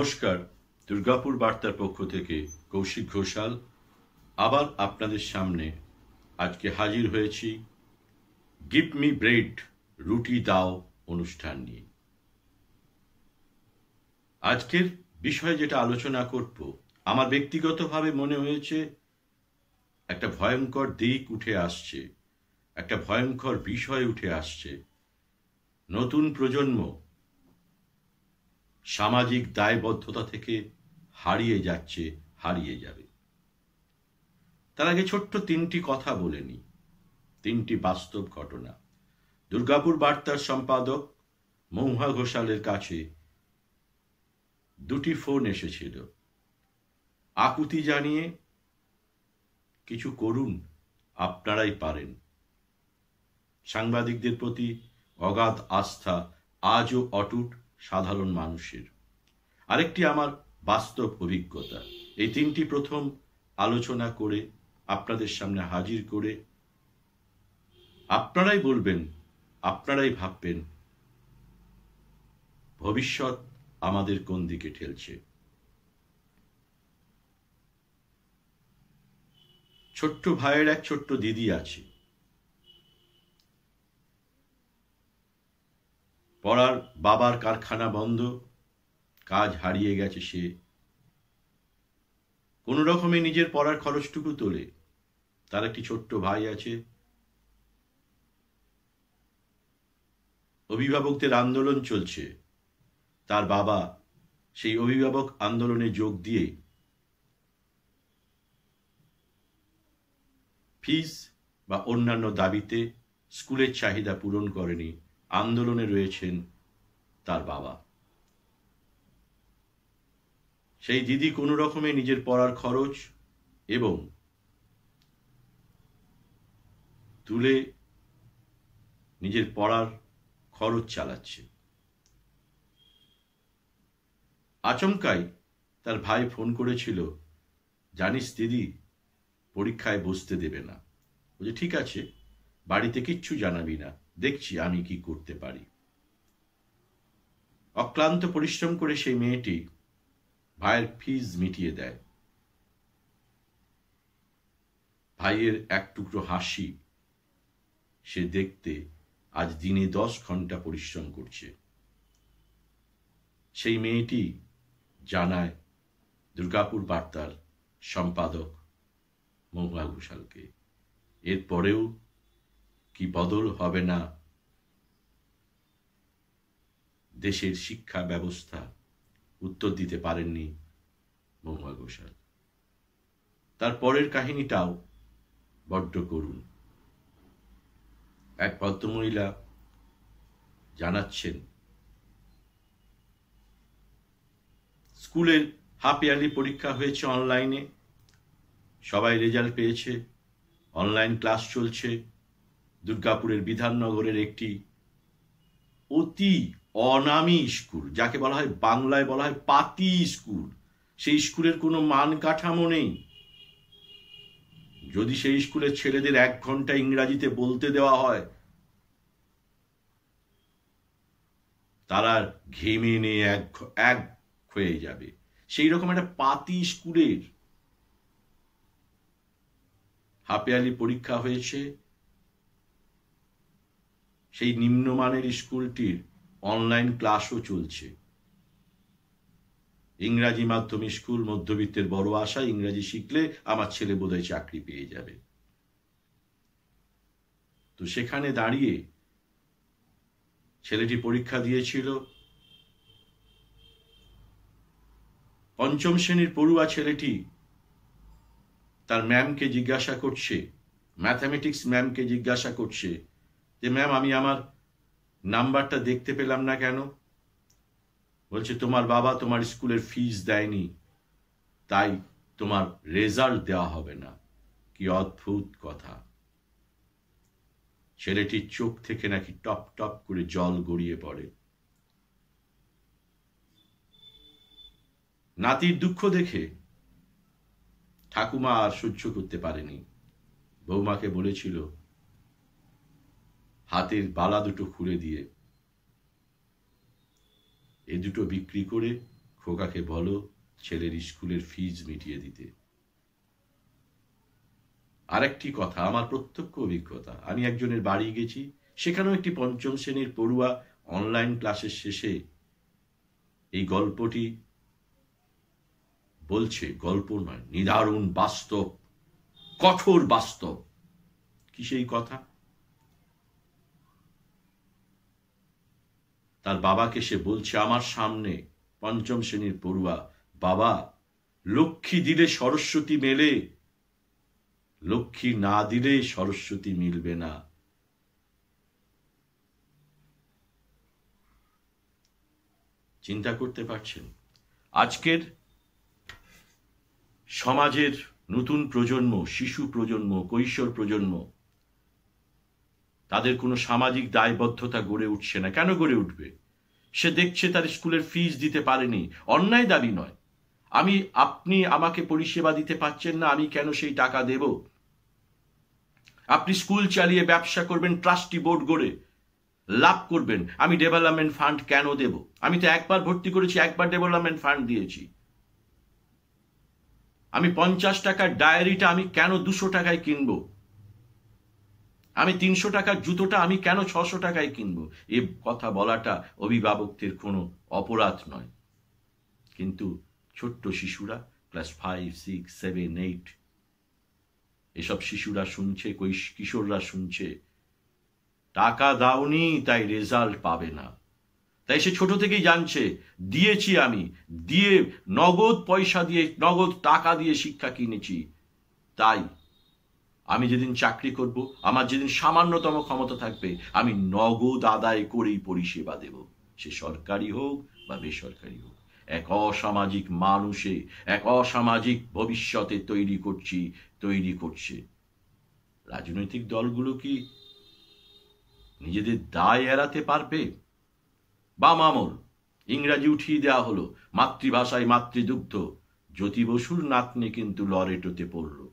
নমস্কার দুর্গাপুর বার্তার পক্ষ থেকে কৌশিক ঘোষাল আবার আপনাদের সামনে আজকে হাজির হয়েছি গিভ মি ব্রেড রুটি দাও অনুষ্ঠান নিয়ে আজকের বিষয়ে যেটা আলোচনা করব আমার ব্যক্তিগতভাবে মনে হয়েছে একটা ভয়ঙ্কর দিক উঠে আসছে একটা ভয়ঙ্কর বিষয় উঠে আসছে নতুন প্রজন্ম সামাজিক দায়বদ্ধতা থেকে হারিয়ে যাচ্ছে হারিয়ে যাবে তার আগে ছোট্ট তিনটি কথা বলেনি তিনটি বাস্তব ঘটনা দুর্গাপুর বার্তার সম্পাদক মৌহা ঘোষালের কাছে দুটি ফোন এসেছিল আকুতি জানিয়ে কিছু করুন আপনারাই পারেন সাংবাদিকদের প্রতি অগাধ আস্থা আজও অটুট সাধারণ মানুষের আরেকটি আমার বাস্তব অভিজ্ঞতা এই তিনটি প্রথম আলোচনা করে আপনাদের সামনে হাজির করে আপনারাই বলবেন আপনারাই ভাববেন ভবিষ্যৎ আমাদের কোন দিকে ঠেলছে ছোট্ট ভাইয়ের এক ছোট্ট দিদি আছে পড়ার বাবার কারখানা বন্ধ কাজ হারিয়ে গেছে সে কোনো রকমে নিজের পড়ার খরচটুকু তোলে তার একটি ছোট্ট ভাই আছে অভিভাবকদের আন্দোলন চলছে তার বাবা সেই অভিভাবক আন্দোলনে যোগ দিয়ে ফিস বা অন্যান্য দাবিতে স্কুলের চাহিদা পূরণ করেনি আন্দোলনে রয়েছেন তার বাবা সেই দিদি কোনো রকমে নিজের পড়ার খরচ এবং তুলে নিজের পড়ার খরচ চালাচ্ছে আচমকাই তার ভাই ফোন করেছিল জানিস দিদি পরীক্ষায় বসতে দেবে না বলছে ঠিক আছে বাড়িতে কিচ্ছু জানাবি না দেখছি আমি কি করতে পারি অক্লান্ত পরিশ্রম করে সেই মেয়েটি ভাইয়ের ফিজ মিটিয়ে দেয় ভাইয়ের এক টুকরো হাসি সে দেখতে আজ দিনে দশ ঘন্টা পরিশ্রম করছে সেই মেয়েটি জানায় দুর্গাপুর বার্তার সম্পাদক মহুয়া ঘোষালকে এরপরেও কি বদল হবে না দেশের শিক্ষা ব্যবস্থা উত্তর দিতে পারেননি মহুয়া ঘোষাল তার পরের কাহিনীটাও বড্ড করুন এক ভদ্রমহিলা জানাচ্ছেন স্কুলের হাফ ইয়ারলি পরীক্ষা হয়েছে অনলাইনে সবাই রেজাল্ট পেয়েছে অনলাইন ক্লাস চলছে দুর্গাপুরের বিধাননগরের একটি অতি অনামি স্কুল যাকে বলা হয় বাংলায় বলা হয় পাতি স্কুল সেই স্কুলের কোনো মান কাঠামো নেই যদি সেই স্কুলের ছেলেদের এক ঘন্টা ইংরাজিতে বলতে দেওয়া হয় তারা ঘেমে নিয়ে এক এক হয়ে যাবে সেই রকম একটা পাতি স্কুলের হাফেয়ালি পরীক্ষা হয়েছে সেই নিম্নমানের স্কুলটির অনলাইন ক্লাসও চলছে ইংরাজি মাধ্যম স্কুল মধ্যবিত্তের বড় আশা ইংরাজি শিখলে আমার ছেলে বোধহয় চাকরি পেয়ে যাবে তো সেখানে দাঁড়িয়ে ছেলেটি পরীক্ষা দিয়েছিল পঞ্চম শ্রেণীর পড়ুয়া ছেলেটি তার ম্যামকে জিজ্ঞাসা করছে ম্যাথামেটিক্স ম্যামকে জিজ্ঞাসা করছে যে ম্যাম আমি আমার নাম্বারটা দেখতে পেলাম না কেন বলছে তোমার বাবা তোমার স্কুলের ফিস দেয়নি তাই তোমার রেজাল্ট দেওয়া হবে না কি অদ্ভুত কথা ছেলেটির চোখ থেকে নাকি টপ টপ করে জল গড়িয়ে পড়ে নাতির দুঃখ দেখে ঠাকুমা আর সহ্য করতে পারেনি বৌমাকে বলেছিল হাতের বালা দুটো খুলে দিয়ে এ দুটো বিক্রি করে খোকাকে বলো ছেলের স্কুলের ফিজ মিটিয়ে দিতে আরেকটি কথা আমার প্রত্যক্ষ অভিজ্ঞতা আমি একজনের বাড়ি গেছি সেখানেও একটি পঞ্চম শ্রেণীর পড়ুয়া অনলাইন ক্লাসের শেষে এই গল্পটি বলছে গল্প নয় নিদারুণ বাস্তব কঠোর বাস্তব কি সেই কথা তার বাবাকে সে বলছে আমার সামনে পঞ্চম শ্রেণীর পড়ুয়া বাবা লক্ষ্মী দিলে সরস্বতী মেলে লক্ষ্মী না দিলে সরস্বতী মিলবে না চিন্তা করতে পারছেন আজকের সমাজের নতুন প্রজন্ম শিশু প্রজন্ম কৈশোর প্রজন্ম তাদের কোনো সামাজিক দায়বদ্ধতা গড়ে উঠছে না কেন গড়ে উঠবে সে দেখছে তার স্কুলের ফিজ দিতে পারেনি অন্যায় দাবি নয় আমি আপনি আমাকে পরিষেবা দিতে পারছেন না আমি কেন সেই টাকা দেব আপনি স্কুল চালিয়ে ব্যবসা করবেন ট্রাস্টি বোর্ড গড়ে লাভ করবেন আমি ডেভেলপমেন্ট ফান্ড কেন দেব আমি তো একবার ভর্তি করেছি একবার ডেভেলপমেন্ট ফান্ড দিয়েছি আমি পঞ্চাশ টাকার ডায়েরিটা আমি কেন দুশো টাকায় কিনবো আমি তিনশো টাকার জুতোটা আমি কেন ছশো টাকায় কিনবো এ কথা বলাটা অভিভাবকদের কোনো অপরাধ নয় কিন্তু ছোট্ট শিশুরা class five six seven eight এসব শিশুরা শুনছে কিশোররা শুনছে টাকা দাওনি তাই রেজাল্ট পাবে না তাই সে ছোট থেকেই জানছে দিয়েছি আমি দিয়ে নগদ পয়সা দিয়ে নগদ টাকা দিয়ে শিক্ষা কিনেছি তাই আমি যেদিন চাকরি করব আমার যেদিন সামান্যতম ক্ষমতা থাকবে আমি নগদ আদায় করেই পরিষেবা দেব সে সরকারি হোক বা বেসরকারি হোক এক অসামাজিক মানুষে এক অসামাজিক ভবিষ্যতে তৈরি করছি তৈরি করছে রাজনৈতিক দলগুলো কি নিজেদের দায় এড়াতে পারবে বা মামল ইংরাজি উঠিয়ে দেওয়া হলো মাতৃভাষায় মাতৃদুগ্ধ জ্যোতি বসুর নাতনি কিন্তু লরেটোতে পড়লো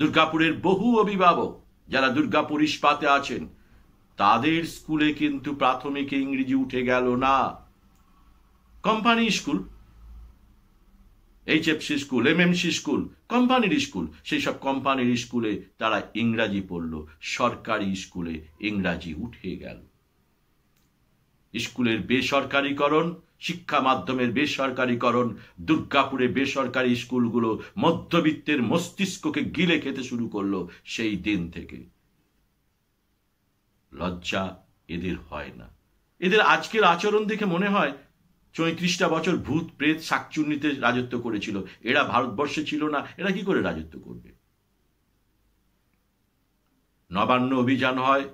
দুর্গাপুরের বহু অভিভাবক যারা দুর্গাপুর ইস্পাতে আছেন তাদের স্কুলে কিন্তু প্রাথমিক ইংরেজি উঠে গেল না company school HFC school M MMC school কোম্পানির স্কুল সেই সব কোম্পানির স্কুলে তারা ইংরাজি পড়ল সরকারি স্কুলে ইংরাজি উঠে গেল স্কুলের বেসরকারিকরণ শিক্ষা মাধ্যমের বেসরকারিকরণ দুর্গাপুরে বেসরকারি স্কুলগুলো মধ্যবিত্তের মস্তিষ্ককে গিলে খেতে শুরু করলো সেই দিন থেকে লজ্জা এদের হয় না এদের আজকের আচরণ দেখে মনে হয় চৈত্রিশটা বছর ভূত প্রেত শাকচুন্নিতে রাজত্ব করেছিল এরা ভারতবর্ষে ছিল না এরা কি করে রাজত্ব করবে নবান্ন অভিযান হয়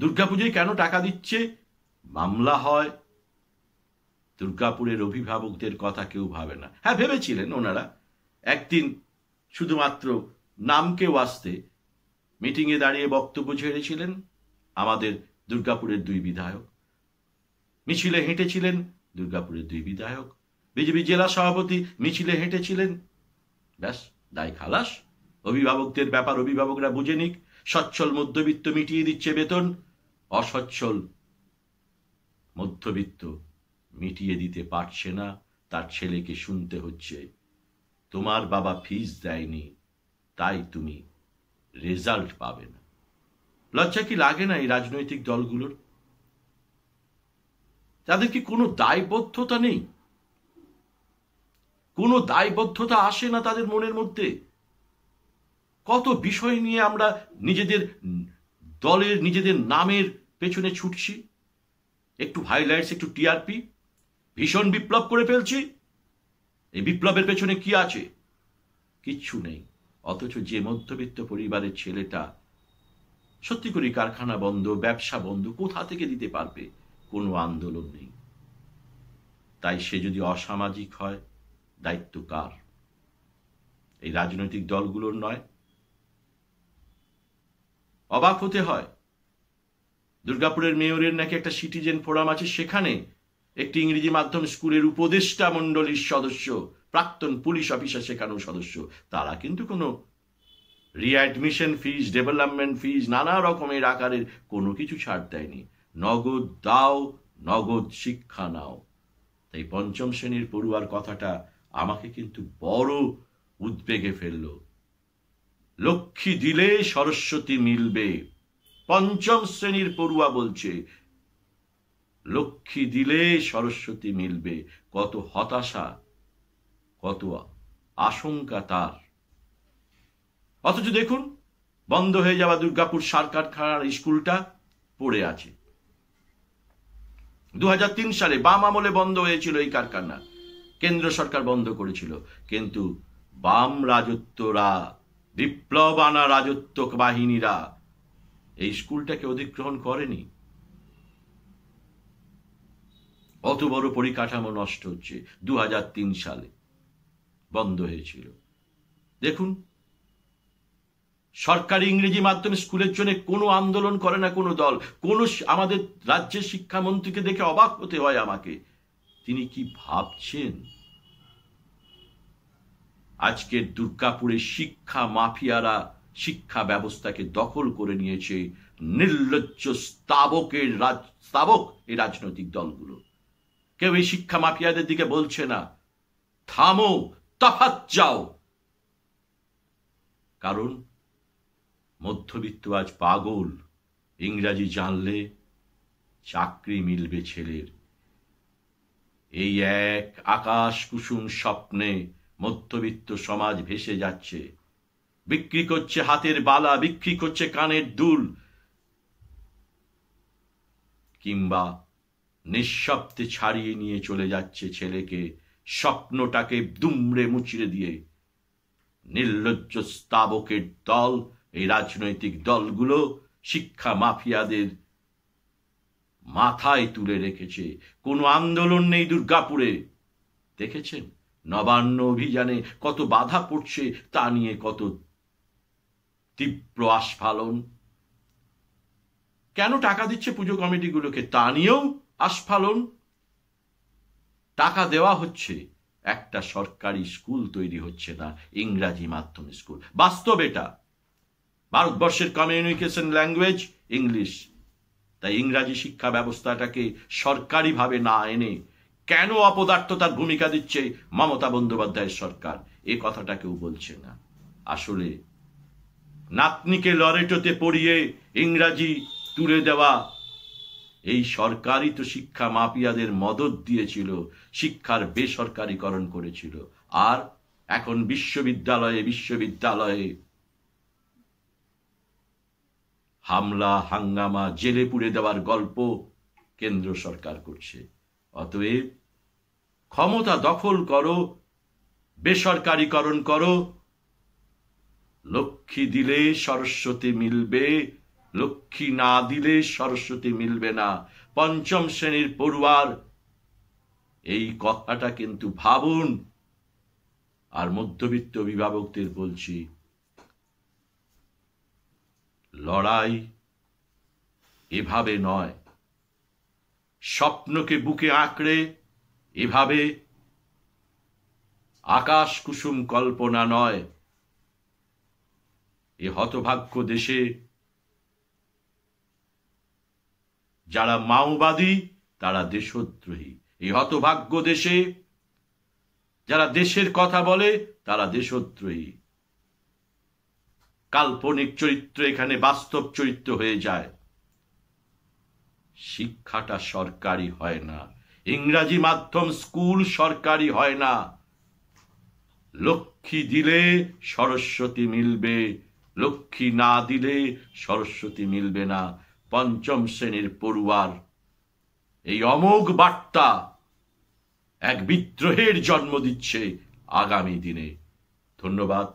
দুর্গাপুজোয় কেন টাকা দিচ্ছে মামলা হয় দুর্গাপুরের অভিভাবকদের কথা কেউ ভাবে না হ্যাঁ ভেবেছিলেন ওনারা একদিন শুধুমাত্র নামকে আসতে মিটিংয়ে দাঁড়িয়ে বক্তব্য ছেড়েছিলেন আমাদের দুর্গাপুরের দুই বিধায়ক মিছিলে হেঁটেছিলেন দুর্গাপুরের দুই বিধায়ক বিজেপি জেলা সভাপতি মিছিলে হেঁটেছিলেন ব্যাস দায় খালাস অভিভাবকদের ব্যাপার অভিভাবকরা বুঝে নিক সচ্ছল মধ্যবিত্ত মিটিয়ে দিচ্ছে বেতন অসচ্ছল মধ্যবিত্ত মিটিয়ে দিতে পারছে না তার ছেলেকে শুনতে হচ্ছে তোমার বাবা ফিস দেয়নি তাই তুমি রেজাল্ট পাবে না লজ্জা কি লাগে না এই রাজনৈতিক দলগুলোর তাদের কি কোনো দায়বদ্ধতা নেই কোনো দায়বদ্ধতা আসে না তাদের মনের মধ্যে কত বিষয় নিয়ে আমরা নিজেদের দলের নিজেদের নামের পেছনে ছুটছি একটু হাইলাইটস একটু টিআরপি ভীষণ বিপ্লব করে ফেলছি এই বিপ্লবের পেছনে কি আছে কিচ্ছু নেই অথচ যে মধ্যবিত্ত পরিবারের ছেলেটা সত্যি করে কারখানা বন্ধ ব্যবসা বন্ধ কোথা থেকে দিতে পারবে কোনো আন্দোলন নেই তাই সে যদি অসামাজিক হয় দায়িত্ব কার এই রাজনৈতিক দলগুলোর নয় অবাক হতে হয় দুর্গাপুরের মেয়রের নাকি একটা সিটিজেন ফোরাম আছে সেখানে একটি ইংরেজি মাধ্যম স্কুলের উপদেষ্টা মণ্ডলীর সদস্য প্রাক্তন পুলিশ অফিসার সেখানেও সদস্য তারা কিন্তু কোনো রিঅ্যাডমিশন ফিজ ডেভেলপমেন্ট ফিজ নানা রকমের আকারের কোনো কিছু ছাড় দেয়নি নগদ দাও নগদ শিক্ষা নাও তাই পঞ্চম শ্রেণীর পড়ুয়ার কথাটা আমাকে কিন্তু বড় উদ্বেগে ফেলল লক্ষ্মী দিলে সরস্বতী মিলবে পঞ্চম শ্রেণীর পড়ুয়া বলছে লক্ষ্মী দিলে সরস্বতী মিলবে কত হতাশা কত আশঙ্কা তার অথচ দেখুন বন্ধ হয়ে যাওয়া দুর্গাপুর সার খাড়ার স্কুলটা পড়ে আছে দু সালে বাম আমলে বন্ধ হয়েছিল এই কারখানা কেন্দ্র সরকার বন্ধ করেছিল কিন্তু বাম রাজত্বরা বিপ্লব আনা রাজত্ব বাহিনীরা এই স্কুলটাকে অধিগ্রহণ করেনি অত বড় পরিকাঠামো নষ্ট হচ্ছে দু সালে বন্ধ হয়েছিল দেখুন সরকারি ইংরেজি মাধ্যমে স্কুলের জন্য কোনো আন্দোলন করে না কোনো দল কোন আমাদের রাজ্যের শিক্ষামন্ত্রীকে দেখে অবাক হতে হয় আমাকে তিনি কি ভাবছেন আজকের দুর্গাপুরে শিক্ষা মাফিয়ারা শিক্ষা ব্যবস্থাকে দখল করে নিয়েছে নির্লজ্জ স্তাবকের রাজ স্তাবক এই রাজনৈতিক দলগুলো কেউ এই শিক্ষা মাফিয়াদের দিকে বলছে না থামো তফাত যাও কারণ মধ্যবিত্ত আজ পাগল ইংরাজি জানলে চাকরি মিলবে ছেলের এই এক আকাশ কুসুম স্বপ্নে মধ্যবিত্ত সমাজ ভেসে যাচ্ছে বিক্রি করছে হাতের বালা বিক্রি করছে কানের দুল কিংবা নিঃশব্দে ছাড়িয়ে নিয়ে চলে যাচ্ছে ছেলেকে স্বপ্নটাকে দুমড়ে মুচড়ে দিয়ে নির্লজ্জ স্তাবকের দল এই রাজনৈতিক দলগুলো শিক্ষা মাফিয়াদের মাথায় তুলে রেখেছে কোনো আন্দোলন নেই দুর্গাপুরে দেখেছেন নবান্ন অভিযানে কত বাধা পড়ছে তা নিয়ে কত তীব্র আস্ফালন কেন টাকা দিচ্ছে পুজো কমিটিগুলোকে তা নিয়েও আস্ফালন টাকা দেওয়া হচ্ছে একটা সরকারি স্কুল তৈরি হচ্ছে না ইংরাজি মাধ্যম স্কুল বাস্তব এটা ভারতবর্ষের কমিউনিকেশন ল্যাঙ্গুয়েজ ইংলিশ তাই ইংরাজি শিক্ষা ব্যবস্থাটাকে সরকারিভাবে না এনে কেন অপদার্থতার ভূমিকা দিচ্ছে মমতা বন্দ্যোপাধ্যায়ের সরকার এ কথাটা কেউ বলছে না আসলে নাতনিকে লরেটোতে পড়িয়ে ইংরাজি তুলে দেওয়া এই সরকারই তো শিক্ষা মাফিয়াদের মদত দিয়েছিল শিক্ষার বেসরকারীকরণ করেছিল আর এখন বিশ্ববিদ্যালয়ে বিশ্ববিদ্যালয়ে হামলা হাঙ্গামা জেলে পুড়ে দেওয়ার গল্প কেন্দ্র সরকার করছে অতএব ক্ষমতা দখল করো বেসরকারীকরণ করো লক্ষ্মী দিলে সরস্বতী মিলবে লক্ষ্মী না দিলে সরস্বতী মিলবে না পঞ্চম শ্রেণীর পড়ুয়ার এই কথাটা কিন্তু ভাবুন আর মধ্যবিত্ত অভিভাবকদের বলছি লড়াই এভাবে নয় স্বপ্নকে বুকে আঁকড়ে এভাবে আকাশ কুসুম কল্পনা নয় এ হতভাগ্য দেশে যারা মাওবাদী তারা দেশদ্রোহী এই হতভাগ্য দেশে যারা দেশের কথা বলে তারা দেশদ্রোহী কাল্পনিক চরিত্র এখানে বাস্তব চরিত্র হয়ে যায় শিক্ষাটা সরকারি হয় না ইংরাজি মাধ্যম স্কুল সরকারি হয় না লক্ষ্মী দিলে সরস্বতী মিলবে লক্ষ্মী না দিলে সরস্বতী মিলবে না পঞ্চম শ্রেণীর পড়ুয়ার এই অমোঘ বার্তা এক বিদ্রোহের জন্ম দিচ্ছে আগামী দিনে ধন্যবাদ